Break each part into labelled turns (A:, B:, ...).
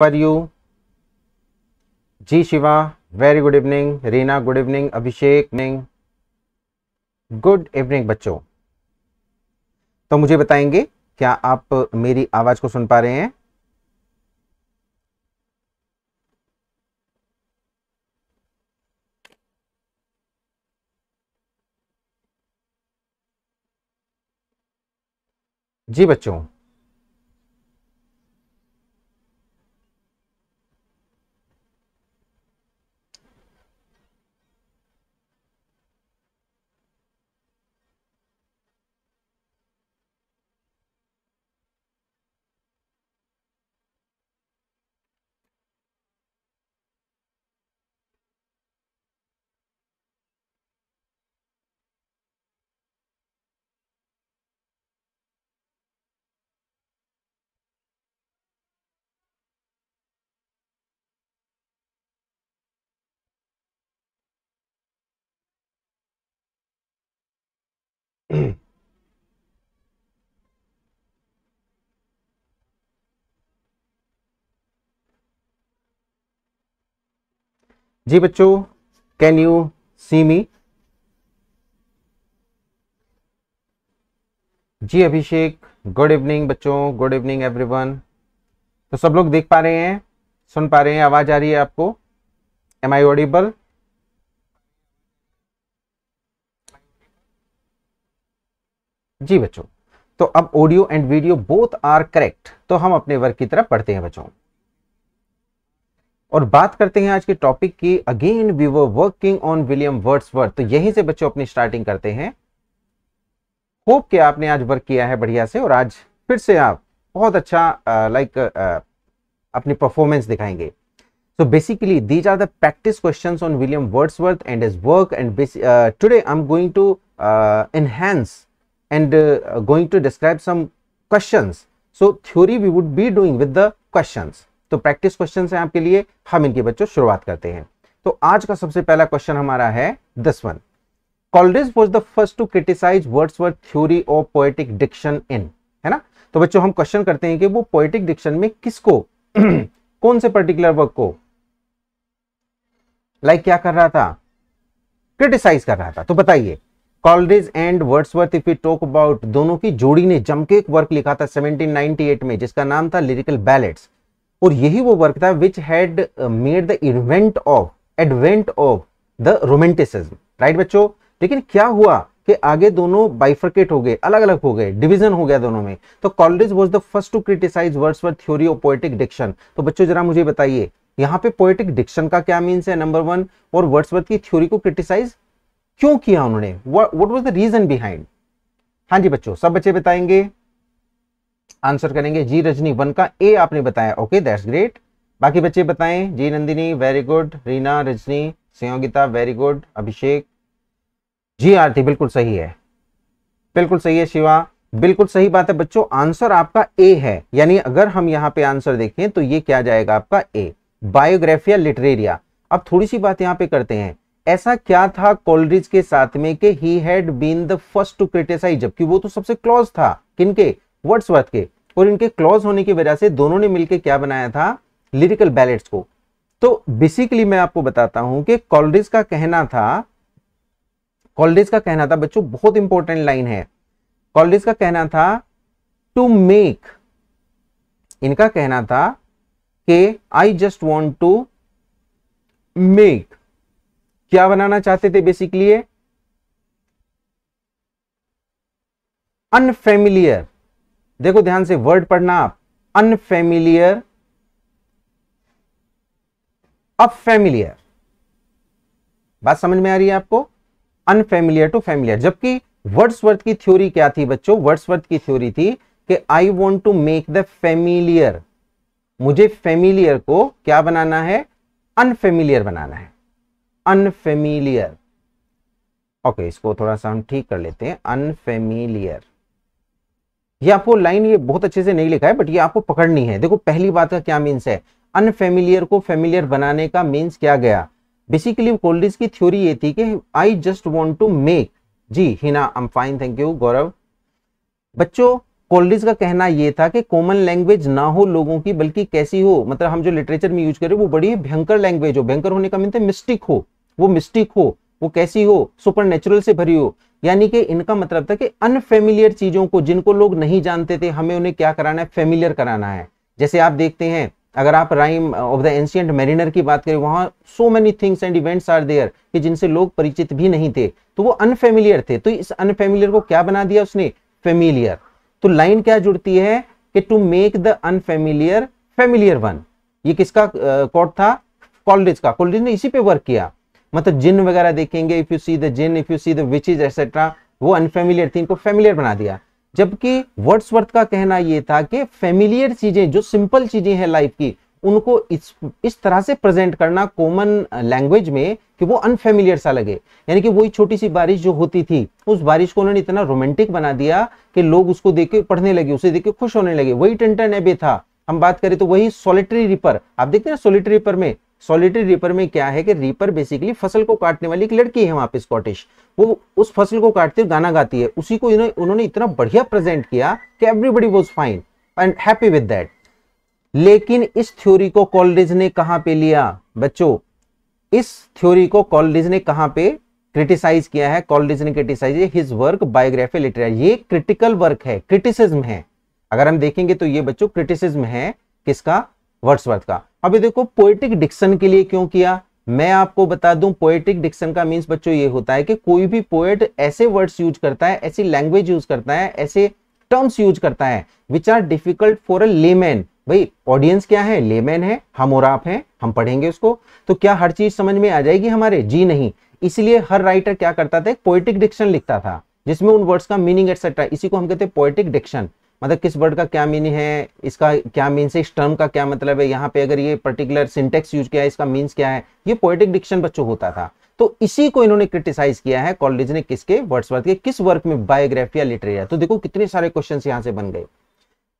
A: For you जी Shiva very good evening Reena good evening Abhishek निंग good evening बच्चों तो मुझे बताएंगे क्या आप मेरी आवाज को सुन पा रहे हैं जी बच्चों जी बच्चों कैन यू सी मी जी अभिषेक गुड इवनिंग बच्चों गुड इवनिंग एवरीवन तो सब लोग देख पा रहे हैं सुन पा रहे हैं आवाज आ रही है आपको एम आई ऑडिबल जी बच्चों तो अब audio and video both are correct तो हम अपने वर्क की तरफ पढ़ते हैं बच्चों और बात करते हैं आज के टॉपिक की again we were working on William Wordsworth तो यहीं से बच्चों अपनी स्टार्टिंग करते हैं होप कि आपने आज वर्क किया है बढ़िया से और आज फिर से आप बहुत अच्छा लाइक अपनी परफॉर्मेंस दिखाएंगे so basically these are the practice question on William Wordsworth and is work and today I going to enhance and uh, going to describe some questions. So theory we would be doing with the questions. तो practice question है आपके लिए हम इनके बच्चों शुरुआत करते हैं तो आज का सबसे पहला क्वेश्चन हमारा है this one Coleridge was the first to criticise Wordsworth theory और पोएटिक डिक्शन इन है ना तो बच्चों हम क्वेश्चन करते हैं कि वो पोएटिक डिक्शन में किसको कौन से पर्टिकुलर वर्क को लाइक like क्या कर रहा था क्रिटिसाइज कर रहा था तो बताइए Coleridge and Wordsworth if you talk about दोनों की जोड़ी ने जम के एक वर्क लिखा था 1798 में जिसका नाम था लिरिकल बैलेट्स और यही वो वर्क था which had made the event of advent of the romanticism right बच्चों लेकिन क्या हुआ कि आगे दोनों बाइफर्केट हो गए अलग अलग हो गए डिवीजन हो गया दोनों में तो Coleridge was the first to criticise words theory of poetic diction तो बच्चों जरा मुझे बताइए यहाँ पे पोएटिक डिक्शन का क्या मीन्स है नंबर वन और वर्ड्सवर्थ की थ्योरी को क्रिटिसाइज क्यों किया उन्होंने what was the reason behind हाँ जी बच्चों सब बच्चे बताएंगे आंसर करेंगे जी रजनी वन का ए आपने बताया ओके दैट्स ग्रेट बाकी बच्चे बताएं जी Nandini very good Reena Rajni Sanyogita very good Abhishek जी आरती बिल्कुल सही है बिल्कुल सही है शिवा बिल्कुल सही बात है बच्चों आंसर आपका ए है यानी अगर हम यहाँ पे आंसर देखें तो ये क्या जाएगा आपका ए बायोग्राफिया लिटरेरिया अब थोड़ी सी बात यहाँ पे करते हैं ऐसा क्या था कॉलरिज के साथ में कि he had been the first to criticise जबकि वो तो सबसे क्लोज था किनके वर्ड्सवर्थ के और इनके क्लोज होने की वजह से दोनों ने मिलकर क्या बनाया था लिरिकल बैलेट्स को तो बेसिकली मैं आपको बताता हूं कि कॉलरिज का कहना था कॉलरिज का कहना था बच्चों बहुत इंपॉर्टेंट लाइन है कॉलरिज का कहना था टू मेक इनका कहना था कि I just want to make क्या बनाना चाहते थे बेसिकली अनफेमिलियर देखो ध्यान से वर्ड पढ़ना आप अनफेमिलियर अब फेमिलियर बात समझ में आ रही है आपको अनफेमिलियर टू फेमिलियर जबकि वर्ड्सवर्थ की थ्योरी क्या थी बच्चों वर्ड्सवर्थ की थ्योरी थी कि I want to make the familiar मुझे फेमिलियर को क्या बनाना है अनफेमिलियर बनाना है अनफेमिलियर ओके इसको थोड़ा सा हम ठीक कर लेते हैं अनफेमिलियर ये आपको लाइन ये बहुत अच्छे से नहीं लिखा है बट ये आपको पकड़नी है देखो पहली बात का क्या मीन्स है अनफेमिलियर को फेमिलियर बनाने का मीन्स क्या गया बेसिकली कोल्डिस की थ्योरी ये थी कि I just want to make जी Hina I'm fine thank you गौरव बच्चों कोल्डिस का कहना ये था कि कॉमन लैंग्वेज ना हो लोगों की बल्कि कैसी हो मतलब हम जो लिटरेचर में यूज करें वो बड़ी भयंकर लैंग्वेज हो भयंकर होने का मीन मिस्टिक तो हो वो मिस्टिक हो वो कैसी हो सुपर से भरी हो यानी कि इनका मतलब था कि अनफेमिलियर चीजों को जिनको लोग नहीं जानते थे हमें उन्हें क्या कराना है फेमिलियर कराना है जैसे आप देखते हैं अगर आप rime of the ancient mariner की बात करें वहां so many things and events are there कि जिनसे लोग परिचित भी नहीं थे तो वो अनफेमिलियर थे तो इस अनफेमिलियर को क्या बना दिया उसने फेमिलियर तो लाइन क्या जुड़ती है कि to make the unfamiliar familiar one ये किसका कोट था कॉलेज का कॉलेज ने इसी पे वर्क किया मतलब जिन वगैरह देखेंगे इफ यू सी द जिन if you see the witches etcetera वो अनफेमिलियर थी इनको फेमिलियर बना दिया जबकि वर्ड्सवर्थ का कहना यह था कि फेमिलियर चीजें जो सिंपल चीजें हैं लाइफ की उनको इस इस तरह से प्रेजेंट करना कॉमन लैंग्वेज में कि वो अनफेमिलियर सा लगे यानी कि वही छोटी सी बारिश जो होती थी उस बारिश को उन्होंने इतना रोमांटिक बना दिया कि लोग उसको देख के पढ़ने लगे उसे देख के खुश होने लगे वही टेंटन एबे था हम बात करें तो वही सोलिटरी रिपर आप देखते हैं सोलिटरी रिपर में सॉलिटरी रीपर में क्या है कि रीपर बेसिकली फसल को काटने वाली एक लड़की है वहां पे स्कॉटिश वो उस फसल को काटते हुए गाना गाती है उसी को उन्होंने इतना बढ़िया प्रेजेंट किया कि everybody was fine and happy with that लेकिन इस थ्योरी को कॉलरिज ने कहाँ पे लिया बच्चों इस थ्योरी को कॉलरिज ने कहाँ पे क्रिटिसाइज किया है कॉलरिज ने criticise his work biography literature ये क्रिटिकल वर्क है क्रिटिसिज्म है अगर हम देखेंगे तो ये बच्चों क्रिटिसिज्म है किसका वर्ड्सवर्थ का अभी देखो पोएटिक डिक्शन के लिए क्यों किया मैं आपको बता दूं पोएटिक डिक्शन का मींस बच्चों ये होता है कि कोई भी पोएट ऐसे वर्ड्स यूज करता है ऐसी लैंग्वेज यूज करता है ऐसे टर्म्स यूज करता है which are difficult for a layman भाई ऑडियंस क्या है लेमैन है हम और आप हैं हम पढ़ेंगे उसको तो क्या हर चीज समझ में आ जाएगी हमारे जी नहीं इसलिए हर राइटर क्या करता था पोएटिक डिक्शन लिखता था जिसमें उन वर्ड्स का मीनिंग एटसेट्रा इसी को हम कहते हैं पोएटिक डिक्शन मतलब किस वर्ड का क्या मीनिंग है इसका क्या मीन्स है इस टर्म का क्या मतलब है यहाँ पे अगर ये पर्टिकुलर सिंटेक्स यूज किया है इसका मीन्स क्या है ये पोएटिक डिक्शन बच्चों होता था तो इसी को इन्होंने क्रिटिसाइज किया है कॉलेज ने किसके वर्ड्स के किस वर्क में बायोग्राफिया लिटरेचर तो देखो कितने सारे क्वेश्चन यहाँ से बन गए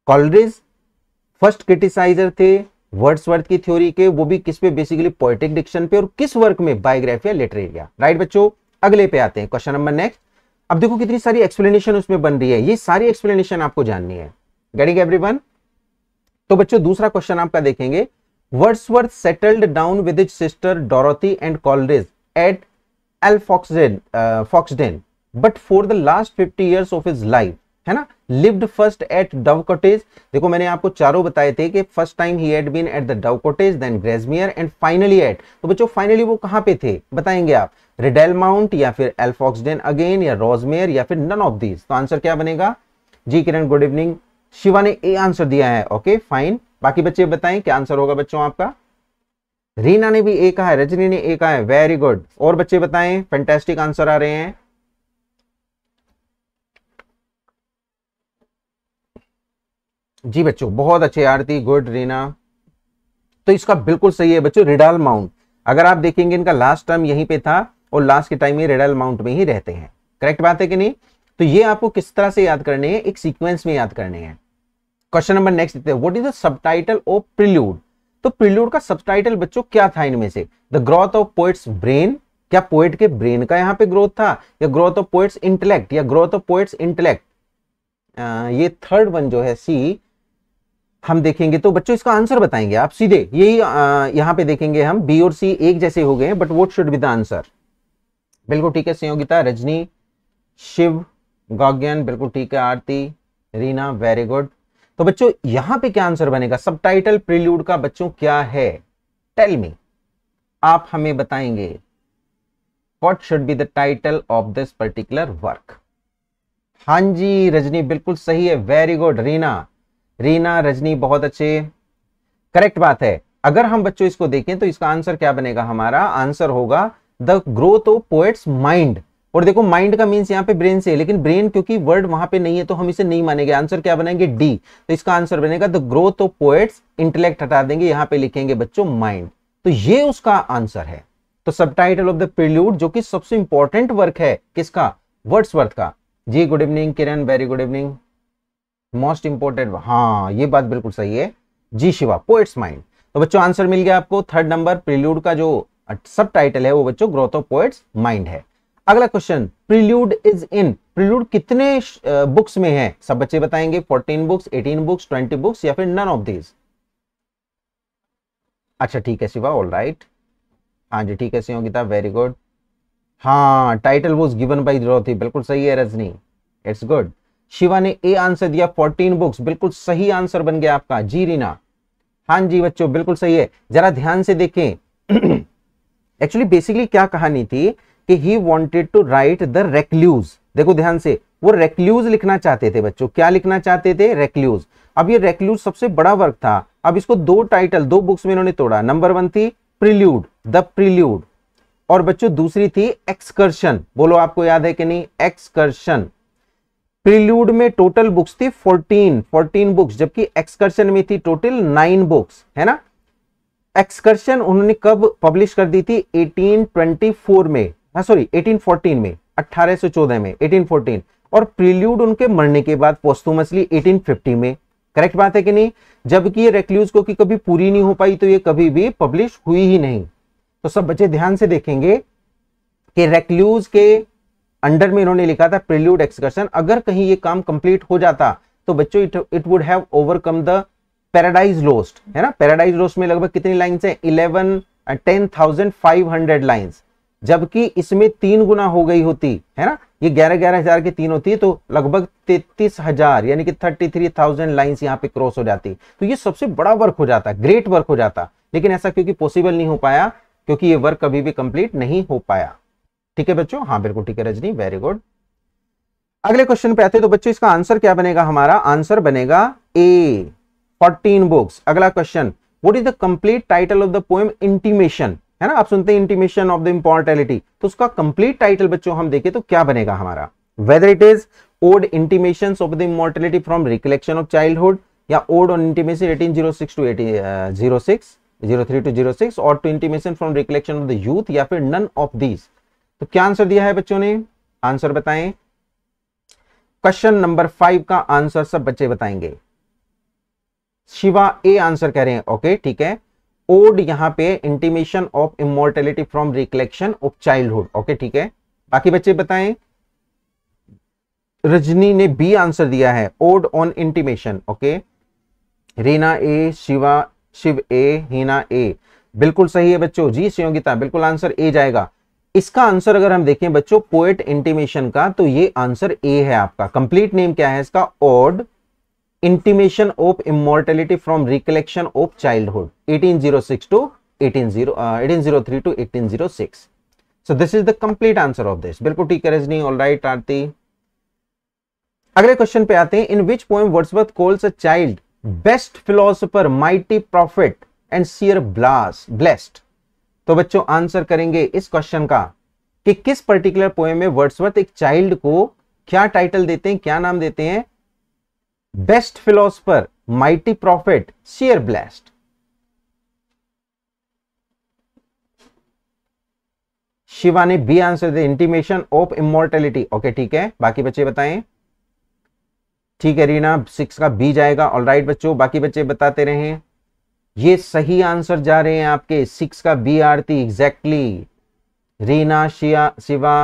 A: कॉलरेज फर्स्ट क्रिटिसाइजर थे वर्ड्स की थ्योरी के वो भी किस पे बेसिकली पोएटिक डिक्शन पे और किस वर्क में बायोग्राफिया लिटरेरिया राइट बच्चों अगले पे आते हैं क्वेश्चन नंबर नेक्स्ट अब देखो कितनी सारी एक्सप्लेनेशन उसमें बन रही है ये सारी एक्सप्लेनेशन आपको जाननी है गेटिंग एवरीवन तो बच्चों दूसरा क्वेश्चन आपका देखेंगे Wordsworth settled down with his sister Dorothy and Coleridge at Alfoxden but for the last fifty years of his life है ना lived first at Dove Cottage देखो मैंने आपको चारों बताए थे कि first time he had been at the Dove Cottage then Grasmere and finally at तो बच्चों फाइनली वो कहां पे थे बताएंगे आप रिडेल माउंट या फिर एल्फॉक्सडेन अगेन या रोजमेयर या फिर नन ऑफ दीज तो आंसर क्या बनेगा जी किरण गुड इवनिंग शिवा ने ए आंसर दिया है ओके फाइन बाकी बच्चे बताएं क्या आंसर होगा बच्चों आपका रीना ने भी ए कहा है रजनी ने ए कहा है वेरी गुड और बच्चे बताएं फैंटेस्टिक आंसर आ रहे हैं जी बच्चों बहुत अच्छे आरती गुड रीना तो इसका बिल्कुल सही है बच्चों रिडाल माउंट अगर आप देखेंगे इनका लास्ट टर्म यहीं पे था और लास्ट के टाइम ये रेडल माउंट में ही रहते हैं करेक्ट बात है कि नहीं तो ये आपको किस तरह से याद करने हैं एक सीक्वेंस में याद करने हैं क्वेश्चन नंबर नेक्स्ट देते हैं what is the subtitle of prelude तो प्रिल्यूड का सबटाइटल बच्चों क्या था इनमें से the growth of poet's brain क्या पोएट के ब्रेन का यहां पे ग्रोथ था या ग्रोथ ऑफ पोएट्स इंटेलेक्ट या ग्रोथ ऑफ पोएट्स इंटेलेक्ट ये थर्ड वन जो है सी हम देखेंगे तो बच्चों इसका आंसर बताएंगे आप सीधे यही यहां पे देखेंगे हम बी और सी एक जैसे हो गए but what should be the answer बिल्कुल ठीक है संयोगिता रजनी शिव गॉग्यन बिल्कुल ठीक है आरती रीना वेरी गुड तो बच्चों यहां पे क्या आंसर बनेगा सब टाइटल प्रिल्यूड का बच्चों क्या है टेल मी आप हमें बताएंगे what should be the title of this particular work हां जी रजनी बिल्कुल सही है वेरी गुड रीना रीना रजनी बहुत अच्छे करेक्ट बात है अगर हम बच्चों इसको देखें तो इसका आंसर क्या बनेगा हमारा आंसर होगा the growth of poet's mind और देखो माइंड का मीन्स यहाँ पे ब्रेन से लेकिन ब्रेन क्योंकि वर्ड वहां पे नहीं है तो हम इसे नहीं मानेंगे आंसर क्या बनाएंगे डी तो इसका आंसर बनेगा the growth of poets intellect हटा देंगे यहाँ पे लिखेंगे बच्चों माइंड तो ये उसका आंसर है तो सब टाइटल ऑफ द प्रिल्यूड जो कि सबसे इंपॉर्टेंट वर्क है किसका वर्ड्स का जी good evening Kiran very good evening most important हाँ ये बात बिल्कुल सही है जी शिवा पोएट्स माइंड तो बच्चों आंसर मिल गया आपको थर्ड नंबर प्रिल्यूड का जो सब टाइटल है वो बच्चों ग्रोथ ऑफ पोएट्स माइंड है अगला question prelude is in prelude कितने बुक्स में है सब बच्चे बताएंगे 14 बुक्स 18 बुक्स 20 बुक्स या फिर नन ऑफ दीज अच्छा ठीक है शिवा ऑल राइट हाँ जी ठीक है सिंह वेरी गुड हाँ title was given by Dorothy बिल्कुल सही है रजनी इट्स गुड शिवा ने ए आंसर दिया 14 बुक्स बिल्कुल सही आंसर बन गया आपका जी रीना हाँ जी बच्चों बिल्कुल सही है जरा ध्यान से देखें एक्चुअली बेसिकली क्या कहानी थी कि he wanted to write the recluse देखो ध्यान से वो रेक्ल्यूज लिखना चाहते थे बच्चों क्या लिखना चाहते थे रेक्ल्यूज अब ये रेक्ल्यूज सबसे बड़ा वर्क था अब इसको दो टाइटल दो बुक्स में इन्होंने तोड़ा नंबर वन थी प्रिल्यूड द प्रिल्यूड और बच्चों दूसरी थी एक्सकर्शन बोलो आपको याद है कि नहीं एक्सकर्शन प्रील्यूड में टोटल बुक्स थी 14 14 बुक्स जबकि एक्सकर्शन में थी टोटल 9 बुक्स है ना एक्सकर्शन उन्होंने कब पब्लिश कर दी थी 1824 में हाँ सॉरी 1814 में 1814 में 1814 और प्रीलूड उनके मरने के बाद पोस्टुमसली 1850 में करेक्ट बात है कि नहीं जबकि ये रेक्ल्यूज को कि कभी पूरी नहीं हो पाई तो ये कभी भी पब्लिश हुई ही नहीं तो सब बच्चे ध्यान से देखेंगे कि रेक्ल्यूज के अंडर में इन्होंने लिखा था प्रिल्यूड एक्सकर्शन अगर कहीं ये काम कंप्लीट हो जाता तो बच्चों it it would have overcome the Paradise Lost है ना पैराडाइज लोस्ट में लगभग कितनी लाइन्स है eleven ten thousand five hundred lines जबकि इसमें तीन गुना हो गई होती है ना ये ग्यारह ग्यारह हजार की तीन होती है तो लगभग तैतीस हजार यानी कि थर्टी थ्री थाउजेंड लाइन्स यहाँ पे क्रॉस हो जाती तो ये सबसे बड़ा वर्क हो जाता ग्रेट वर्क हो जाता लेकिन ऐसा क्योंकि पॉसिबल नहीं हो पाया क्योंकि ये वर्क कभी भी कंप्लीट नहीं हो पाया ठीक है बच्चों हाँ बिल्कुल ठीक है रजनी वेरी गुड अगले क्वेश्चन पे आते हैं तो बच्चों इसका आंसर क्या बनेगा हमारा आंसर बनेगा ए फोर्टीन बुक्स अगला question what is the complete title of the poem intimation है ना आप सुनते हैं इंटीमेशन ऑफ द इम्पोर्टेलिटी तो उसका कंप्लीट टाइटल बच्चों हम देखें तो क्या बनेगा हमारा whether it is ode intimation of the immortality from recollection of childhood या ode on intimation eighteen zero six to eighteen zero six zero three to zero six और to intimation from recollection of the youth या फिर none of these तो क्या answer दिया है बच्चों ने आंसर बताएं क्वेश्चन नंबर फाइव का आंसर सब बच्चे बताएंगे शिवा ए आंसर कह रहे हैं ओके ठीक है ओड यहां पे intimation of immortality from recollection of childhood okay ठीक है बाकी बच्चे बताएं रजनी ने बी आंसर दिया है ode on intimation okay Reena A Shiva Shiv A Heena A बिल्कुल सही है बच्चों जी संयोगिता बिल्कुल आंसर ए जाएगा इसका आंसर अगर हम देखें बच्चों पोएट इंटीमेशन का तो ये आंसर ए है आपका कंप्लीट नेम क्या है इसका ode intimation of immortality from recollection of childhood 1806 to 1803 1803 to 1806 so this is the complete answer of this बिल्कुल ठीक है रजनी राइट आरती अगले क्वेश्चन पे आते हैं in which poem Wordsworth calls a child best philosopher mighty prophet and seer blast blessed तो बच्चों answer करेंगे इस क्वेश्चन का कि किस पर्टिकुलर पोएम में वर्ड्सवर्थ एक चाइल्ड को क्या टाइटल देते हैं क्या नाम देते हैं best philosopher mighty prophet seer blast Shiva ने बी आंसर दे इंटीमेशन ऑफ इमोर्टेलिटी ओके ठीक है बाकी बच्चे बताएं ठीक है रीना सिक्स का बी जाएगा ऑल राइट बच्चों बाकी बच्चे बताते रहे ये सही आंसर जा रहे हैं आपके सिक्स का बी आरती एग्जैक्टली रीना शिया शिवा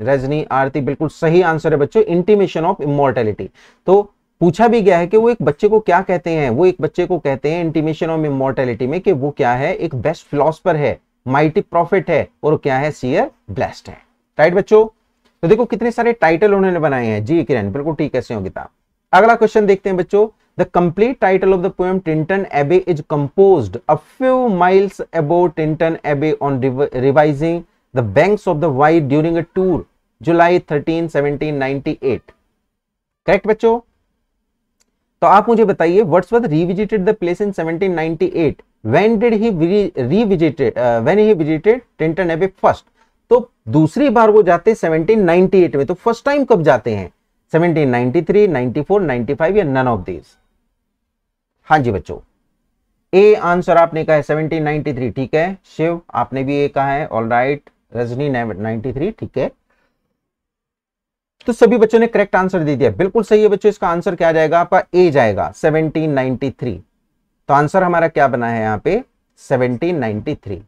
A: रजनी आरती बिल्कुल सही आंसर है बच्चों इंटीमेशन ऑफ इमोर्टेलिटी तो पूछा भी गया है कि वो एक बच्चे को क्या कहते हैं वो एक बच्चे को कहते हैं इंटीमेशन ऑफ इमोर्टेलिटी में कि वो क्या है एक बेस्ट फिलोसफर है माइटी प्रॉफिट है और क्या है सीयर ब्लेस्ट है राइट बच्चों तो देखो कितने सारे टाइटल उन्होंने बनाए हैं जी किरण बिल्कुल ठीक है गीता तो। अगला क्वेश्चन देखते हैं बच्चों The complete title of the poem Tintern Abbey is composed a few miles above Tintern Abbey on revising the banks of the Wye during a tour July 13, 1798. Correct बच्चों तो आप मुझे बताइए Wordsworth revisited the place in 1798 when did he did he uh, when he visited Tintern Abbey first To dusri baar wo jaate 1798 mein to first time kab jaate hain 1793, 94, 95 ya none of these हाँ जी बच्चों A answer आपने कहा है three ठीक है शिव आपने भी ये कहा है ऑल राइट रजनी थ्री ठीक है तो सभी बच्चों ने करेक्ट आंसर दे दिया बिल्कुल सही है बच्चों इसका आंसर क्या जाएगा आपका ए जाएगा 1793 तो आंसर हमारा क्या बना है यहां पे 1793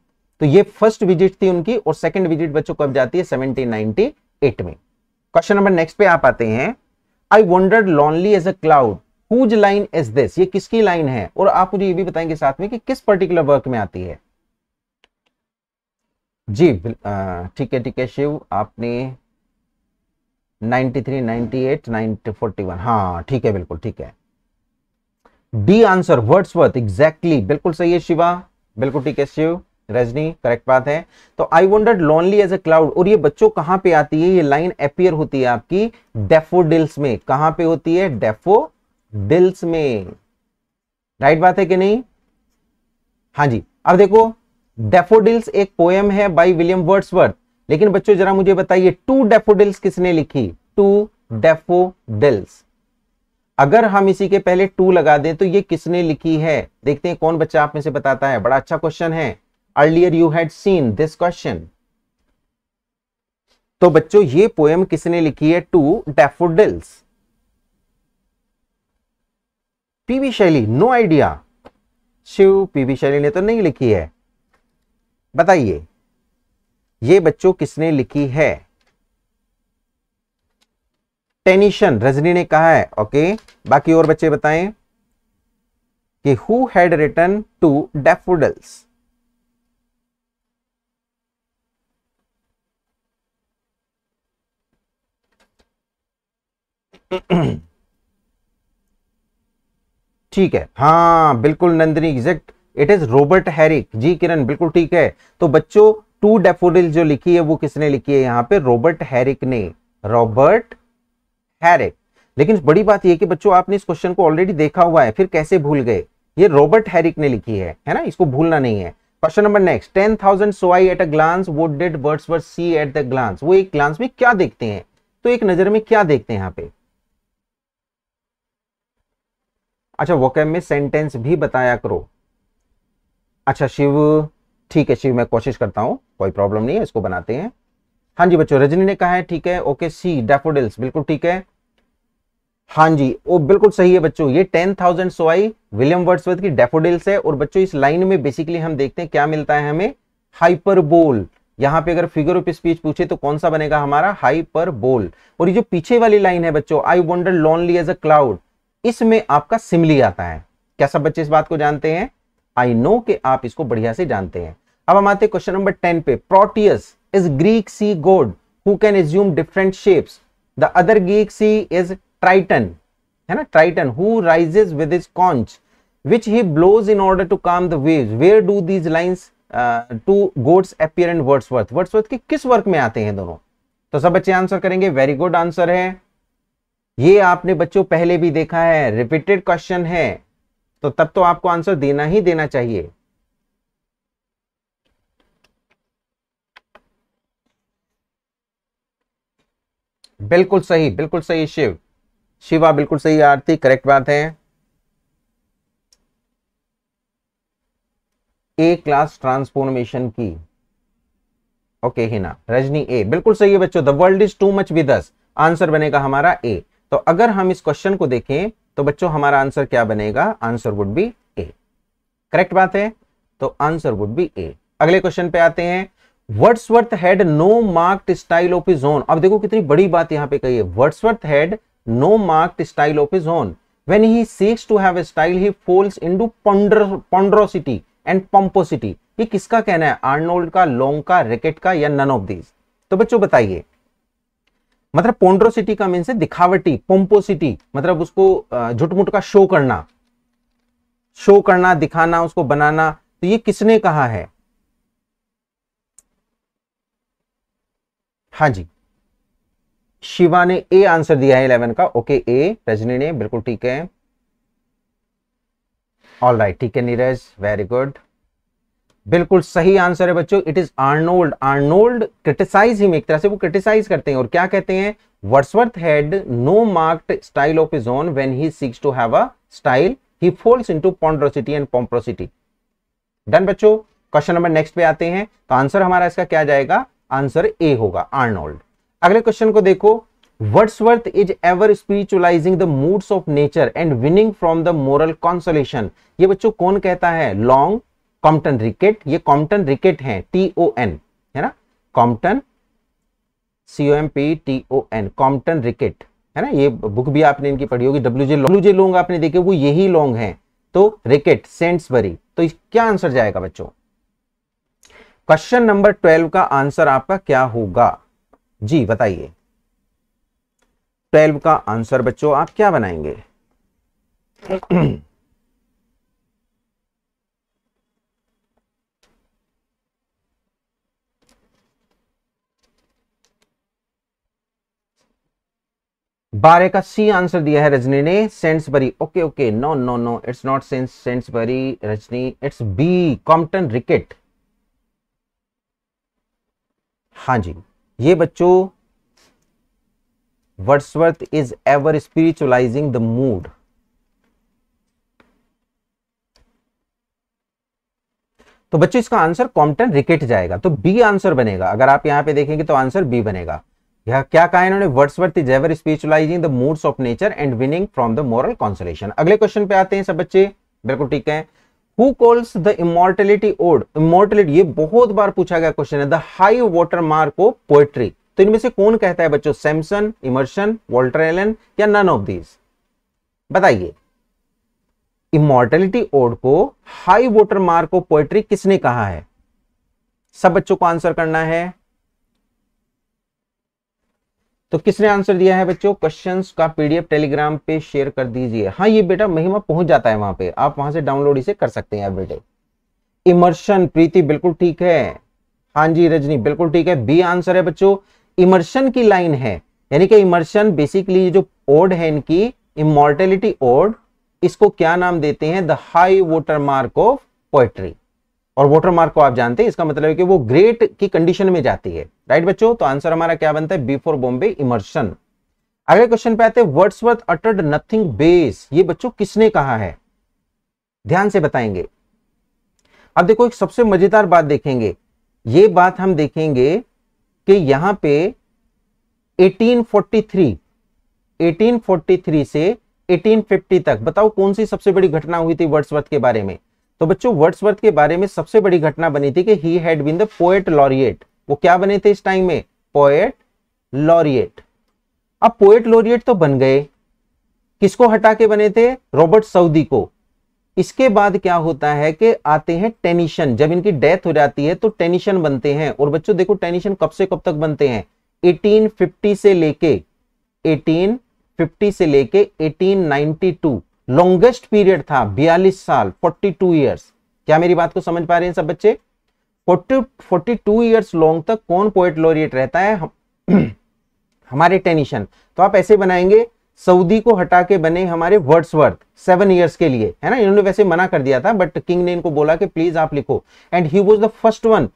A: तो ये फर्स्ट विजिट थी उनकी और सेकंड विजिट बच्चों कब जाती है 1798 में क्वेश्चन नंबर नेक्स्ट पे आप आते हैं I wandered lonely as a cloud whose line is this ये किसकी लाइन है और आप मुझे ये भी बताएंगे साथ में कि किस पर्टिकुलर वर्क में आती है जी ठीक है ठीक है शिव आपने 93, 98, 941 हाँ ठीक है बिल्कुल ठीक है D answer Wordsworth exactly बिल्कुल सही है शिवा बिल्कुल ठीक है शिव रजनी करेक्ट बात है तो I wonder lonely as a cloud और ये बच्चों कहां पे आती है ये लाइन अपियर होती है आपकी डेफोडिल्स में कहाँ पे होती है डेफो दिल्स में राइट बात है कि नहीं हाँ जी अब देखो डेफोडिल्स एक पोएम है बाय विलियम वर्ड्सवर्थ लेकिन बच्चों जरा मुझे बताइए टू डेफोडिल्स किसने लिखी टू डेफोडिल्स अगर हम इसी के पहले टू लगा दें तो ये किसने लिखी है देखते हैं कौन बच्चा आप में से बताता है बड़ा अच्छा क्वेश्चन है earlier you had seen this question तो बच्चों ये पोएम किसने लिखी है to daffodils PV Shelley no idea Shiv PV Shelley ने तो नहीं लिखी है बताइए ये बच्चों किसने लिखी है टेनिशन रजनी ने कहा है ओके बाकी और बच्चे बताएं कि who had return to daffodils ठीक है हाँ बिल्कुल Nandini exact it is Robert Herrick जी किरण बिल्कुल ठीक है तो बच्चों टू डेफोडिल जो लिखी है वो किसने लिखी है यहाँ पे रॉबर्ट हैरिक ने रॉबर्ट हैरिक लेकिन बड़ी बात ये कि बच्चों आपने इस क्वेश्चन को ऑलरेडी देखा हुआ है फिर कैसे भूल गए ये रॉबर्ट हैरिक ने लिखी है है ना इसको भूलना नहीं है question number next ten thousand saw I at a glance वो dead birds were see at the glance वो एक ग्लांस में क्या देखते हैं तो एक नजर में क्या देखते हैं यहाँ पे अच्छा वोकैब में सेंटेंस भी बताया करो अच्छा शिव ठीक है शिव मैं कोशिश करता हूं कोई प्रॉब्लम नहीं है इसको बनाते हैं हाँ जी बच्चों रजनी ने कहा है ठीक है ओके सी डेफोडिल्स बिल्कुल ठीक है हाँ जी वो बिल्कुल सही है बच्चों ये ten thousand saw I William Wordsworth की डेफोडिल्स है और बच्चों इस लाइन में बेसिकली हम देखते हैं क्या मिलता है हमें हाइपरबोल यहां पे अगर फिगर ऑफ स्पीच पूछे तो कौन सा बनेगा हमारा हाइपरबोल और ये जो पीछे वाली लाइन है बच्चों I wonder lonely as a cloud इसमें आपका सिमली आता है क्या सब बच्चे इस बात को जानते हैं आई नो कि आप इसको बढ़िया से जानते हैं अब हम आते क्वेश्चन नंबर टेन पे Proteus is Greek sea god who can assume different shapes the other Greek sea is Triton है ना Triton who rises with is conch which he blows in order to calm the where do these lines to gods to goats Wordsworth Wordsworth के किस work में आते हैं दोनों तो सब बच्चे आंसर करेंगे वेरी गुड आंसर है ये आपने बच्चों पहले भी देखा है रिपीटेड क्वेश्चन है तो तब तो आपको आंसर देना ही देना चाहिए बिल्कुल सही बिल्कुल सही शिव शिवा बिल्कुल सही आरती करेक्ट बात है ए क्लास ट्रांसफॉर्मेशन की ओके हिना रजनी ए बिल्कुल सही है बच्चों the world is too much with us answer बनेगा हमारा ए तो अगर हम इस क्वेश्चन को देखें तो बच्चों हमारा आंसर क्या बनेगा answer would be A correct बात है तो आंसर वुड बी ए अगले क्वेश्चन पे आते हैं Wordsworth had no marked style of his own अब देखो कितनी बड़ी बात यहां पे कही है Wordsworth had no marked style of his own when he seeks to have a style he falls into ponder, ponderosity and pomposity ये किसका कहना है आर्नोल्ड का लॉन्ग का रैकेट का या नन ऑफ दीस तो बच्चों बताइए मतलब पोन्ड्रोसिटी का मीन्स है दिखावटी पोम्पोसिटी मतलब उसको झुटमुट का शो करना शो करना दिखाना उसको बनाना तो ये किसने कहा है हाँ जी शिवा ने ए आंसर दिया है इलेवन का ओके ए रजनी ने बिल्कुल ठीक है ऑल राइट ठीक है नीरज वेरी गुड बिल्कुल सही आंसर है बच्चों it is Arnold Arnold criticize him एक तरह से वो क्रिटिसाइज करते हैं और क्या कहते हैं Wordsworth had no marked style of is own when he seeks to have a style he falls into ponderosity and pomposity done बच्चों क्वेश्चन नंबर नेक्स्ट पे आते हैं तो आंसर हमारा इसका क्या जाएगा आंसर ए होगा आर्नोल्ड अगले क्वेश्चन को देखो Wordsworth is ever spiritualising the moods of nature and winning from the moral consolation ये बच्चों कौन कहता है लॉन्ग कॉम्पटन रिकेट ये कॉम्पटन रिकेट हैं टी ओ एन है ना Compton C O M P T O N Compton Rickett है ना ये बुक भी आपने इनकी पढ़ी होगी डब्ल्यू जे डब्ल्यू जे लोंग आपने देखे वो यही लोंग हैं तो रिकेट सेंट्सबरी तो क्या आंसर जाएगा बच्चों क्वेश्चन नंबर ट्वेल्व का आंसर आपका क्या होगा जी बताइए ट्वेल्व का आंसर बच्चों आप क्या बनाएंगे बारह का सी आंसर दिया है रजनी ने Saintsbury okay okay no no no it's not sense Saintsbury Rajni it's B Compton Rickett हाँ जी ये बच्चों Wordsworth is ever spiritualising the mood तो बच्चों इसका आंसर कॉम्पटन रिकेट जाएगा तो बी आंसर बनेगा अगर आप यहां पे देखेंगे तो आंसर बी बनेगा यह क्या कहा इन्होंने Wordsworth is ever spiritualising the moods of nature and winning from the moral consolation अगले क्वेश्चन पे आते हैं सब बच्चे बिल्कुल ठीक है who calls the immortality ode immortality ये बहुत बार पूछा गया क्वेश्चन है the high water mark of poetry तो इनमें से कौन कहता है बच्चों सैमसन इमर्शन वॉल्टर एलन या नन ऑफ दीज बताइए इमोर्टेलिटी ओड को high water mark of poetry किसने कहा है सब बच्चों को आंसर करना है तो किसने आंसर दिया है बच्चों क्वेश्चंस का पीडीएफ टेलीग्राम पे शेयर कर दीजिए हाँ ये बेटा महिमा पहुंच जाता है वहां पे आप वहां से डाउनलोड इसे कर सकते हैं एवरीडे इमर्शन प्रीति बिल्कुल ठीक है हाँ जी रजनी बिल्कुल ठीक है बी आंसर है बच्चों इमर्शन की लाइन है यानी कि इमर्शन बेसिकली जो ओड है इनकी इमोर्टेलिटी ओड इसको क्या नाम देते हैं the high water mark of poetry और वाटर मार्क को आप जानते हैं इसका मतलब है कि वो ग्रेट की कंडीशन में जाती है राइट बच्चों तो आंसर हमारा क्या बनता है बिफोर बॉम्बे इमर्शन अगले क्वेश्चन पे आते हैं Wordsworth uttered nothing base ये बच्चों किसने कहा है ध्यान से बताएंगे अब देखो एक सबसे मजेदार बात देखेंगे ये बात हम देखेंगे कि यहां पे 1843 1843 से 1850 तक बताओ कौन सी सबसे बड़ी घटना हुई थी वर्ड्सवर्थ के बारे में तो बच्चों वर्ड्सवर्थ के बारे में सबसे बड़ी घटना बनी थी कि he had been the poet laureate वो क्या बने थे इस टाइम में पोएट लॉरिएट अब पोएट लॉरिएट तो बन गए किसको हटा के बने थे रॉबर्ट सऊदी को इसके बाद क्या होता है कि आते हैं टेनिशन जब इनकी डेथ हो जाती है तो टेनिशन बनते हैं और बच्चों देखो टेनिशन कब से कब तक बनते हैं 1850 से लेके 1850 से लेके 1892 लॉन्गेस्ट पीरियड था बयालीस साल फोर्टी टू ईयर्स क्या मेरी बात को समझ पा रहे हैं सब बच्चे forty forty two years long तक कौन पोएट लॉरिएट रहता है हमारे टेनिशन तो आप ऐसे बनाएंगे सऊदी को हटा के बने हमारे वर्ड्स वर्थ सेवन ईयर्स के लिए है ना इन्होंने वैसे मना कर दिया था बट किंग ने इनको बोला कि प्लीज आप लिखो and he was the first one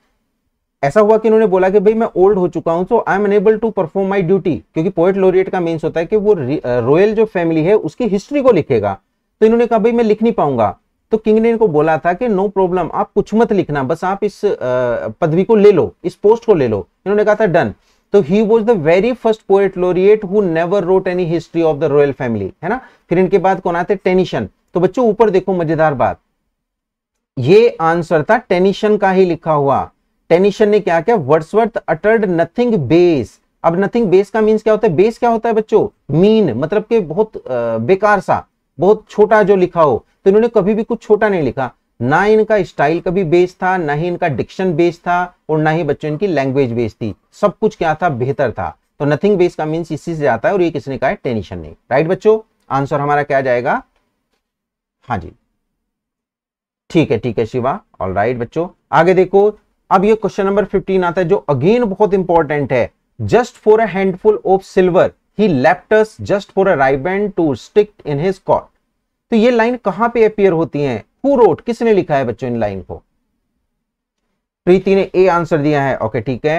A: ऐसा हुआ कि उन्होंने बोला कि भाई मैं ओल्ड हो चुका हूं so I am unable to perform my duty क्योंकि पोएट लोरिएट का मीन्स होता है कि वो रॉयल uh, जो फैमिली है उसकी हिस्ट्री को लिखेगा तो इन्होंने कहा भाई मैं लिख नहीं पाऊंगा तो किंग ने इनको बोला था कि नो प्रॉब्लम आप कुछ मत लिखना बस आप इस uh, पदवी को ले लो इस पोस्ट को ले लो इन्होंने कहा था डन तो he was the very first poet laureate who never wrote any history of the royal family है ना फिर इनके बाद कौन आते टेनिशन तो बच्चों ऊपर देखो मजेदार बात ये आंसर था टेनिशन का ही लिखा हुआ टेनिशन ने क्या क्या वर्ड्सवर्थ अटर्ड नथिंग बेस अब नथिंग बेस का मीन्स क्या होता है बेस क्या होता है बच्चों मीन मतलब के बहुत बेकार सा बहुत छोटा जो लिखा हो तो इन्होंने कभी भी कुछ छोटा नहीं लिखा ना इनका स्टाइल कभी बेस था ना ही इनका डिक्शन बेस था और ना ही बच्चों इनकी लैंग्वेज बेस थी सब कुछ क्या था बेहतर था तो नथिंग बेस का मीन्स इसी से आता है और ये किसने कहा है टेनिशन ने राइट बच्चों आंसर हमारा क्या जाएगा हाँ जी ठीक है ठीक है शिवा ऑल राइट बच्चों आगे देखो अब ये क्वेश्चन नंबर 15 आता है जो अगेन बहुत इंपॉर्टेंट है just for a handful of silver he left us just for a riband to stick in his coat तो ये लाइन कहां पे अपियर होती है हु रोट किसने लिखा है बच्चों इन लाइन को प्रीति ने ए आंसर दिया है ओके ठीक है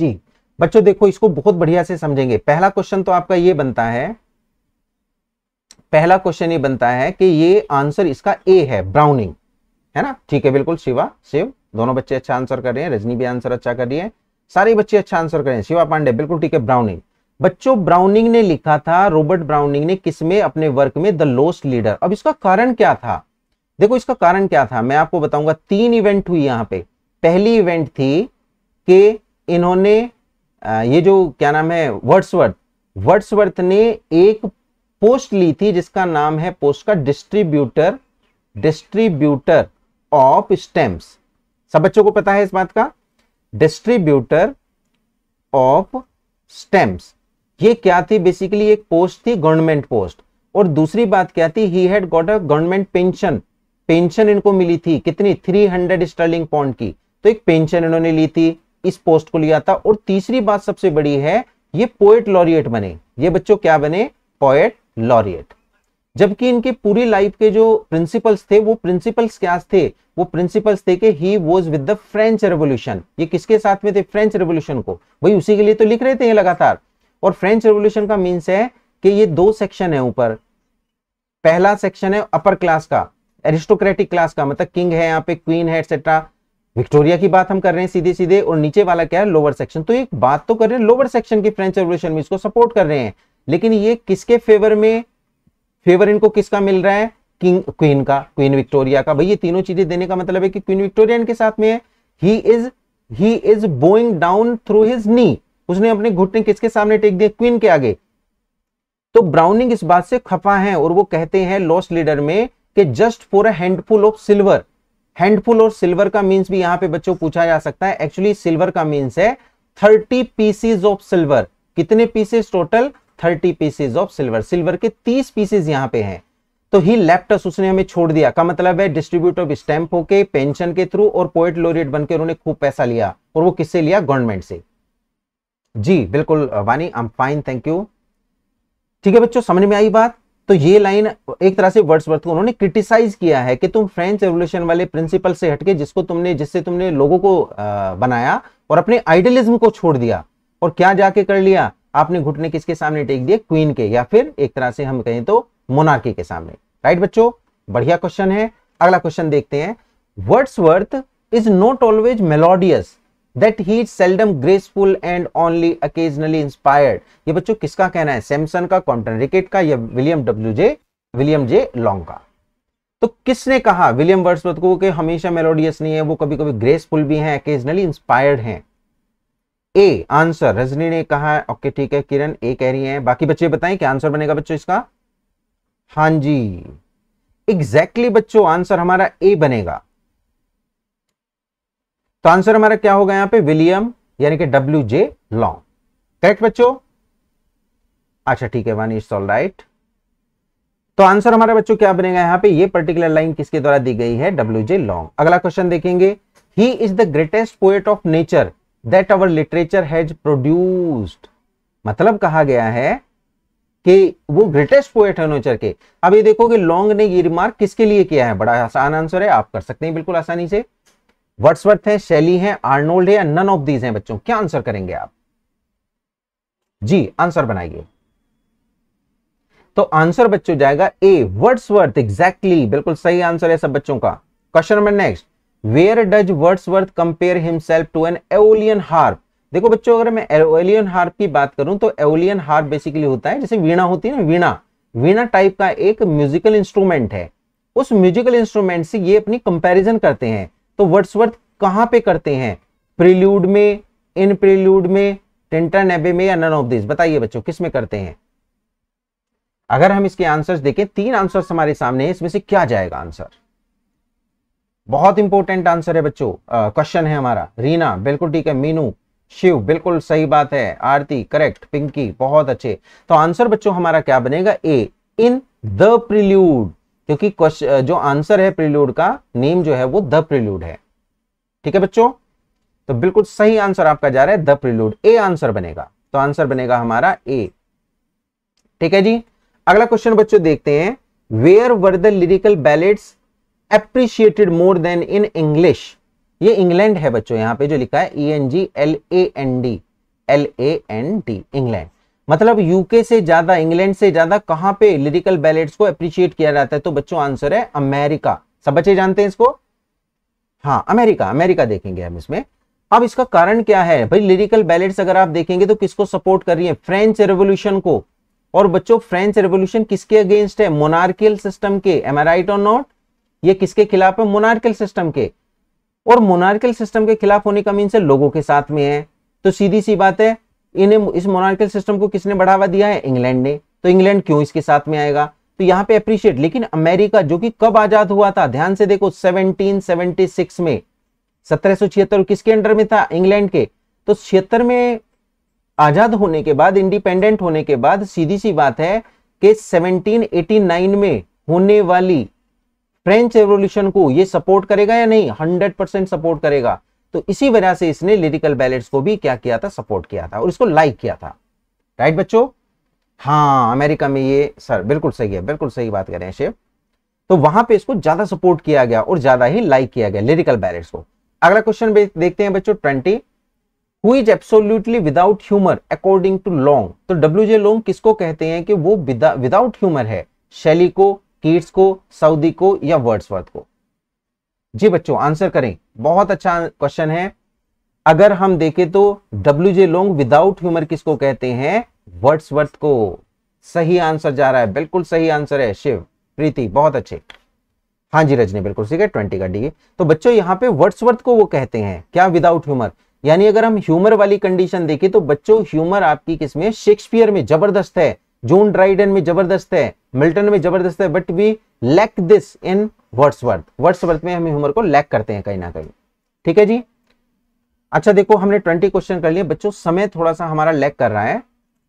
A: जी बच्चों देखो इसको बहुत बढ़िया से समझेंगे पहला क्वेश्चन तो आपका ये बनता है पहला क्वेश्चन ये बनता है कि ये आंसर इसका ए है ब्राउनिंग है ना ठीक है बिल्कुल शिवा शिव दोनों बच्चे अच्छा आंसर कर रहे हैं रजनी भी आंसर अच्छा कर रही है सारे बच्चे अच्छा आंसर कर रहे हैं शिवा पांडे बिल्कुल ठीक है ब्राउनिंग बच्चों ब्राउनिंग ने लिखा था रॉबर्ट ब्राउनिंग ने किसमें अपने वर्क में द लोस्ट लीडर अब इसका कारण क्या था देखो इसका कारण क्या था मैं आपको बताऊंगा तीन इवेंट हुई यहां पे पहली इवेंट थी कि इन्होंने ये जो क्या नाम है वर्ड्सवर्थ वर्ड्सवर्थ ने एक पोस्ट ली थी जिसका नाम है पोस्ट का डिस्ट्रीब्यूटर डिस्ट्रीब्यूटर ऑफ स्टेम्स सब बच्चों को पता है इस बात का डिस्ट्रीब्यूटर ऑफ स्टेम्स ये क्या थी बेसिकली एक पोस्ट थी गवर्नमेंट पोस्ट और दूसरी बात क्या थी he had got a government pension pension इनको मिली थी कितनी 300 स्टर्लिंग पॉइंट की तो एक पेंशन इन्होंने ली थी इस पोस्ट को लिया था और तीसरी बात सबसे बड़ी है ये पोएट लॉरिएट बने ये बच्चों क्या बने पोएट लॉरिएट जबकि इनके पूरी लाइफ के जो प्रिंसिपल्स थे वो प्रिंसिपल्स क्या थे वो प्रिंसिपल्स थे कि he was with the French revolution ये किसके साथ में थे फ्रेंच रेवोल्यूशन को वही उसी के लिए तो लिख रहे थे लगातार और फ्रेंच रेवोल्यूशन का मीन्स है कि ये दो सेक्शन है ऊपर पहला सेक्शन है अपर क्लास का एरिस्टोक्रेटिक क्लास का मतलब किंग है यहाँ पे क्वीन है एटसेट्रा विक्टोरिया की बात हम कर रहे हैं सीधे सीधे और नीचे वाला क्या है लोअर सेक्शन तो एक बात तो कर रहे हैं लोअर सेक्शन की फ्रेंच रेवोल्यूशन में इसको सपोर्ट कर रहे हैं लेकिन ये किसके फेवर में फेवर इनको किसका मिल रहा है किंग क्वीन का क्वीन विक्टोरिया का भाई ये तीनों चीजें देने का मतलब है कि क्वीन विक्टोरिया इनके साथ में है he is he is bowing down through his knee उसने अपने घुटने किसके सामने टेक दिए क्वीन के आगे तो ब्राउनिंग इस बात से खफा है और वो कहते हैं लॉस लीडर में कि just for a handful of silver handful और सिल्वर का मींस भी यहां पे बच्चों पूछा जा सकता है एक्चुअली सिल्वर का मींस है थर्टी पीसीज ऑफ सिल्वर कितने pieces total thirty pieces of silver silver के तीस पीसेज यहाँ पे हैं तो ही लेप्टस उसने हमें छोड़ दिया का मतलब है डिस्ट्रीब्यूट ऑफ स्टैंप होके पेंशन के थ्रू और पोएट लोरियट बनकर उन्होंने खूब पैसा लिया और वो किससे लिया गवर्नमेंट से जी बिल्कुल Vani I am fine thank you ठीक है बच्चों समझ में आई बात तो ये लाइन एक तरह से वर्ड्स वर्थ को उन्होंने क्रिटिसाइज किया है कि तुम फ्रेंच रेवोल्यूशन वाले प्रिंसिपल से हटके जिसको तुमने जिससे तुमने लोगों को बनाया और अपने आइडियलिज्म को छोड़ दिया और क्या जाके कर लिया आपने घुटने किसके सामने टेक दिए क्वीन के या फिर एक तरह से हम कहें तो मोनार्की के सामने राइट बच्चों बढ़िया क्वेश्चन है अगला क्वेश्चन देखते हैं Wordsworth is not always melodious that he is seldom graceful and only occasionally inspired ये बच्चों किसका कहना है सैमसन का कॉन्टन रिकेट का या William W J William J Long का तो किसने कहा विलियम वर्ड्सवर्थ को कि हमेशा मेलोडियस नहीं है वो कभी कभी ग्रेसफुल भी हैं अकेजनली इंस्पायर्ड हैं ए आंसर रजनी ने कहा है ओके ठीक है किरण ए कह रही है बाकी बच्चे बताएं क्या आंसर बनेगा बच्चों इसका हां जी एग्जैक्टली exactly बच्चों आंसर हमारा ए बनेगा तो आंसर हमारा क्या होगा यहां पे विलियम यानी कि डब्ल्यू जे लॉन्ग करेक्ट बच्चों अच्छा ठीक है वानी इट्स ऑल राइट तो आंसर हमारा बच्चों क्या बनेगा यहां पे ये पर्टिकुलर लाइन किसके द्वारा दी गई है डब्ल्यू जे लॉन्ग अगला क्वेश्चन देखेंगे he is the greatest poet of nature that our literature has produced मतलब कहा गया है कि वो ग्रेटेस्ट पोएट है नोचर के अब ये देखो कि लॉन्ग ने ये रिमार्क किसके लिए किया है बड़ा आसान आंसर है आप कर सकते हैं बिल्कुल आसानी से वर्ड्सवर्थ है शैली है आर्नोल्ड है या नन ऑफ दीज हैं बच्चों क्या आंसर करेंगे आप जी आंसर बनाइए तो आंसर बच्चों जाएगा ए वर्ड्सवर्थ एग्जैक्टली exactly, बिल्कुल सही आंसर है सब बच्चों का question number next where does Wordsworth compare himself to an Aeolian harp देखो बच्चों अगर मैं एओलियन हार्प की बात करूं तो एओलियन हार्प बेसिकली होता है जैसे वीणा होती है ना वीणा वीणा टाइप का एक म्यूजिकल इंस्ट्रूमेंट है उस म्यूजिकल इंस्ट्रूमेंट से ये अपनी कंपैरिजन करते हैं तो वर्ड्सवर्थ कहां पे करते हैं प्रिल्यूड में इन प्रिल्यूड में टिंटन एबे में या नन ऑफ दिस बताइए बच्चों किस में करते हैं अगर हम इसके आंसर्स देखें तीन आंसर्स हमारे सामने हैं इसमें से क्या जाएगा आंसर बहुत इंपॉर्टेंट आंसर है बच्चों क्वेश्चन है हमारा रीना बिल्कुल ठीक है मीनू शिव बिल्कुल सही बात है आरती करेक्ट पिंकी बहुत अच्छे तो आंसर बच्चों हमारा क्या बनेगा ए इन द प्रिल्यूड क्योंकि जो आंसर है प्रिल्यूड का नेम जो है वो द प्रिल्यूड है ठीक है बच्चों तो बिल्कुल सही आंसर आपका जा रहा है द प्रिल्यूड ए आंसर बनेगा तो आंसर बनेगा हमारा ए ठीक है जी अगला क्वेश्चन बच्चों देखते हैं where were the lyrical ballads appreciated more than in English. ये इंग्लैंड है बच्चों यहां पे जो लिखा है E N G L A N D L A N D England मतलब यूके से ज्यादा इंग्लैंड से ज्यादा कहां पे लिरिकल बैलेट्स को अप्रिशिएट किया जाता है तो बच्चों आंसर है अमेरिका सब बच्चे जानते हैं इसको हाँ अमेरिका अमेरिका देखेंगे हम इसमें अब इसका कारण क्या है भाई लिरिकल बैलेट्स अगर आप देखेंगे तो किसको सपोर्ट कर रही है फ्रेंच रेवोल्यूशन को और बच्चों फ्रेंच रेवोल्यूशन किसके अगेंस्ट है मोनार्कियल सिस्टम के एम आई राइट और नॉट ये किसके खिलाफ है मोनार्कल सिस्टम के और मोनार्कल सिस्टम के खिलाफ होने का मीन से लोगों के साथ में है तो सीधी सी बात है इन्हें इस मोनार्कल सिस्टम को किसने बढ़ावा दिया है इंग्लैंड ने तो इंग्लैंड क्यों इसके साथ में आएगा तो यहां पे अप्रिशिएट लेकिन अमेरिका जो कि कब आजाद हुआ था ध्यान से देखो 1776 में सत्रह किसके अंडर में था इंग्लैंड के तो छिहत्तर में आजाद होने के बाद इंडिपेंडेंट होने के बाद सीधी सी बात है कि 1789 में होने वाली फ्रेंच रेवोल्यूशन को ये सपोर्ट करेगा या नहीं हंड्रेड परसेंट सपोर्ट करेगा तो इसी वजह से इसने लिरिकल बैलेट्स को भी क्या किया था सपोर्ट किया था और इसको लाइक किया था राइट बच्चों हाँ अमेरिका में ये सर बिल्कुल सही है बिल्कुल सही बात करें शेफ तो वहां पे इसको ज्यादा सपोर्ट किया गया और ज्यादा ही लाइक किया गया लिरिकल बैलेट्स को अगला क्वेश्चन देखते हैं बच्चों twenty who is absolutely without humour according to Long तो डब्ल्यू जे लॉन्ग किसको कहते हैं कि वो विदाउट ह्यूमर है शैली को कीट्स को सऊदी को या वर्ड्सवर्थ को जी बच्चों आंसर करें बहुत अच्छा क्वेश्चन है अगर हम देखें तो W J Long without humour किसको कहते हैं वर्ड्सवर्थ को सही आंसर जा रहा है बिल्कुल सही आंसर है शिव प्रीति बहुत अच्छे हाँ जी रजनी बिल्कुल सीखे है ट्वेंटी का डी तो बच्चों यहाँ पे वर्ड्सवर्थ को वो कहते हैं क्या विदाउट ह्यूमर यानी अगर हम ह्यूमर वाली कंडीशन देखें तो बच्चों ह्यूमर आपकी किसमें शेक्सपियर में जबरदस्त है जून ड्राइडन में जबरदस्त है मिल्टन में जबरदस्त है but we lack this in Wordsworth Wordsworth में हम ह्यूमर को लैक करते हैं कहीं ना कहीं ठीक है जी अच्छा देखो हमने ट्वेंटी क्वेश्चन कर लिए बच्चों समय थोड़ा सा हमारा लैक कर रहा है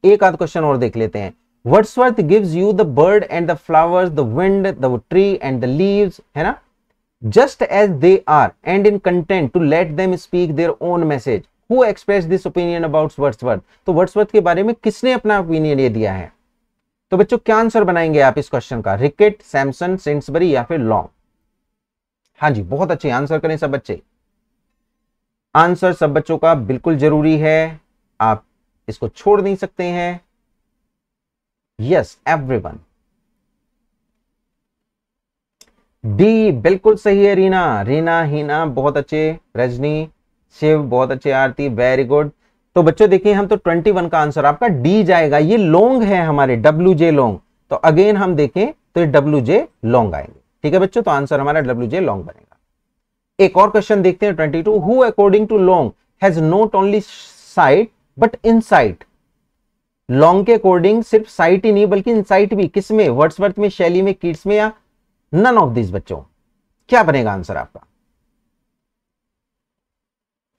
A: एक आध क्वेश्चन और देख लेते हैं Wordsworth gives you the bird and the flowers the wind the tree and the leaves है ना just as they are and in content to let them speak their own message who express this opinion about Wordsworth तो Wordsworth के बारे में किसने अपना opinion ये दिया है तो बच्चों क्या आंसर बनाएंगे आप इस क्वेश्चन का रिकेट सैमसन सेंसबरी या फिर लॉन्ग हाँ जी बहुत अच्छे आंसर करें सब बच्चे आंसर सब बच्चों का बिल्कुल जरूरी है आप इसको छोड़ नहीं सकते हैं यस एवरीवन डी बिल्कुल सही है रीना रीना हीना बहुत अच्छे रजनी शिव बहुत अच्छे आरती वेरी गुड तो बच्चों देखिए हम तो 21 का आंसर आपका डी जाएगा ये लॉन्ग है हमारे डब्ल्यू जे लॉन्ग तो अगेन हम देखें तो ये डब्ल्यू जे लॉन्ग आएंगे ठीक है बच्चों तो आंसर हमारा डब्ल्यू जे लॉन्ग बनेगा एक और क्वेश्चन देखते हैं 22 who according to Long has not only sight but insight Long के अकॉर्डिंग सिर्फ साइट ही नहीं बल्कि साइट भी किसमें वर्ड्स में शैली में किड्स में या नन ऑफ दिस बच्चों क्या बनेगा आंसर आपका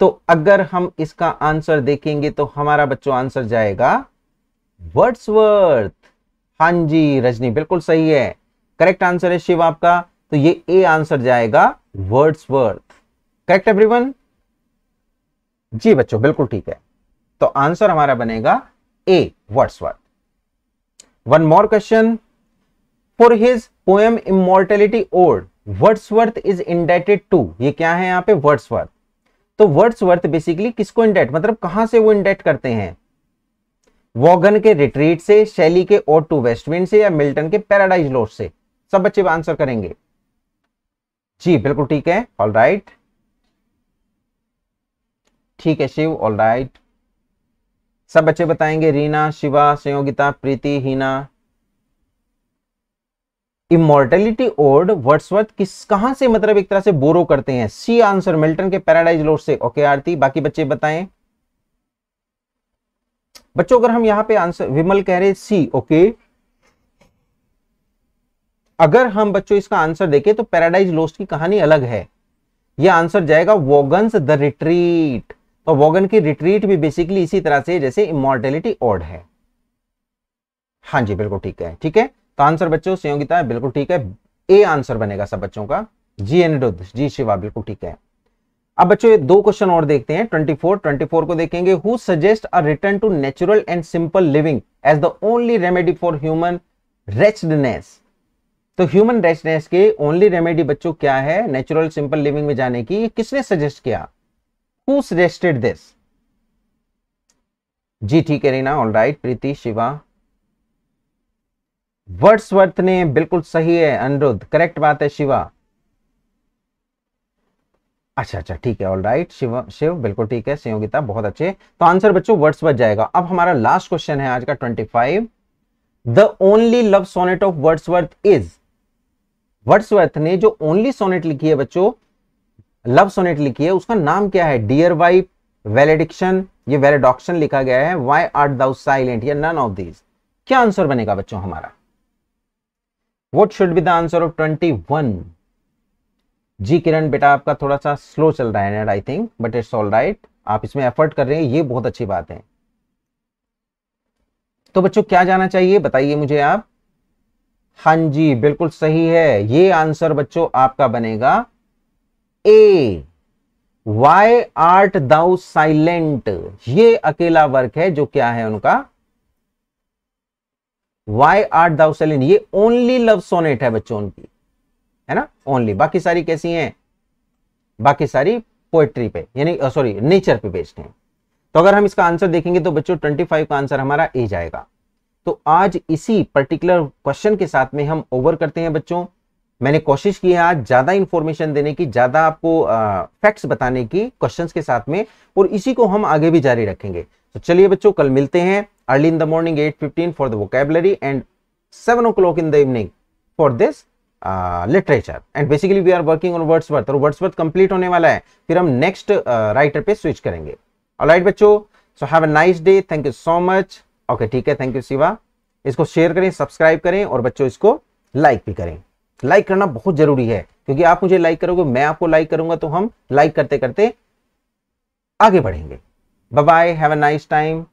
A: तो अगर हम इसका आंसर देखेंगे तो हमारा बच्चों आंसर जाएगा वर्ड्सवर्थ हां जी रजनी बिल्कुल सही है करेक्ट आंसर है शिव आपका तो ये ए आंसर जाएगा वर्ड्सवर्थ करेक्ट एवरीवन जी बच्चों बिल्कुल ठीक है तो आंसर हमारा बनेगा A Wordsworth one more question for his poem immortality old Wordsworth is indebted to ये क्या है यहां पे वर्ड्सवर्थ तो वर्ड्स वर्थ बेसिकली किसको इंडेट मतलब कहां से वो इंडेट करते हैं वॉगन के रिट्रीट से शैली के ओर टू वेस्टविंड से या मिल्टन के पैराडाइज लोट से सब बच्चे आंसर करेंगे जी बिल्कुल ठीक है ऑल राइट ठीक है शिव ऑल राइट सब बच्चे बताएंगे Reena Shiva Sanyogita Preeti Heena immortality ode Wordsworth किस कहां से मतलब एक तरह से बोरो करते हैं सी आंसर मिल्टन के पैराडाइज लोड से ओके आरती बाकी बच्चे बताएं बच्चों अगर हम यहां पे आंसर विमल कह रहे सी ओके अगर हम बच्चों इसका आंसर देखें तो पैराडाइज लोस्ट की कहानी अलग है यह आंसर जाएगा वोगन्स द रिट्रीट तो वोगन की रिट्रीट भी बेसिकली इसी तरह से जैसे इमोर्टेलिटी ओड है हां जी बिल्कुल ठीक है ठीक है तो आंसर बच्चों संयोगिता है बिल्कुल ठीक है ए आंसर बनेगा सब बच्चों का जी अनिरुद्ध जी शिवा बिल्कुल ठीक है अब बच्चों ये दो क्वेश्चन और देखते हैं 24 24 को देखेंगे who suggest a return to natural and simple living as the only remedy for human wretchedness तो ह्यूमन रेचनेस के ओनली रेमेडी बच्चों क्या है नेचुरल सिंपल लिविंग में जाने की किसने सजेस्ट किया हु सजेस्टेड दिस जी ठीक है Reena all right Preeti Shiva Wordsworth ने बिल्कुल सही है अनिरुद्ध करेक्ट बात है शिवा अच्छा अच्छा ठीक है ऑल राइट शिव शिव बिल्कुल ठीक है संयोगिता बहुत अच्छे तो आंसर बच्चों बच जाएगा अब हमारा लास्ट क्वेश्चन है आज का twenty five the only love sonnet of Wordsworth is Wordsworth ने जो ओनली सोनेट लिखी है बच्चों लव सोनेट लिखी है उसका नाम क्या है डियर वाइफ वेलेडिक्शन ये वेलेडॉक्शन लिखा गया है वाई आर्ट दाउ साइलेंट या नन ऑफ दीज क्या आंसर बनेगा बच्चों हमारा what should be the answer of twenty one जी किरण बेटा आपका थोड़ा सा स्लो चल रहा है I think but it's all right आप इसमें एफर्ट कर रहे हैं ये बहुत अच्छी बात है तो बच्चों क्या जाना चाहिए बताइए मुझे आप हां जी बिल्कुल सही है ये आंसर बच्चों आपका बनेगा A why art thou silent ये अकेला वर्क है जो क्या है उनका वाई आर्ट दाउ सेलिन ये ओनली लव सोनेट है बच्चों उनकी है ना ओनली बाकी सारी कैसी हैं बाकी सारी पोएट्री पे यानी सॉरी नेचर पे बेस्ड हैं तो अगर हम इसका आंसर देखेंगे तो बच्चों ट्वेंटी फाइव का आंसर हमारा ए जाएगा तो आज इसी पर्टिकुलर क्वेश्चन के साथ में हम ओवर करते हैं बच्चों मैंने कोशिश की है आज ज़्यादा इंफॉर्मेशन देने की ज़्यादा आपको फैक्ट्स बताने की क्वेश्चंस के साथ में और इसी को हम आगे भी जारी रखेंगे तो चलिए बच्चों कल मिलते हैं early in the morning 8.15 for the vocabulary and 7 o'clock in the evening for this literature and basically we are working on Wordsworth और वर्ड्सवर्थ कंप्लीट होने वाला है फिर हम नेक्स्ट राइटर uh, पे स्विच करेंगे ऑलराइट बच्चों so have a nice day thank you so much okay ठीक है थैंक यू शिवा इसको शेयर करें सब्सक्राइब करें और बच्चों इसको लाइक भी करें लाइक करना बहुत जरूरी है क्योंकि आप मुझे लाइक करोगे मैं आपको लाइक करूंगा तो हम लाइक करते करते आगे बढ़ेंगे bye bye have a nice time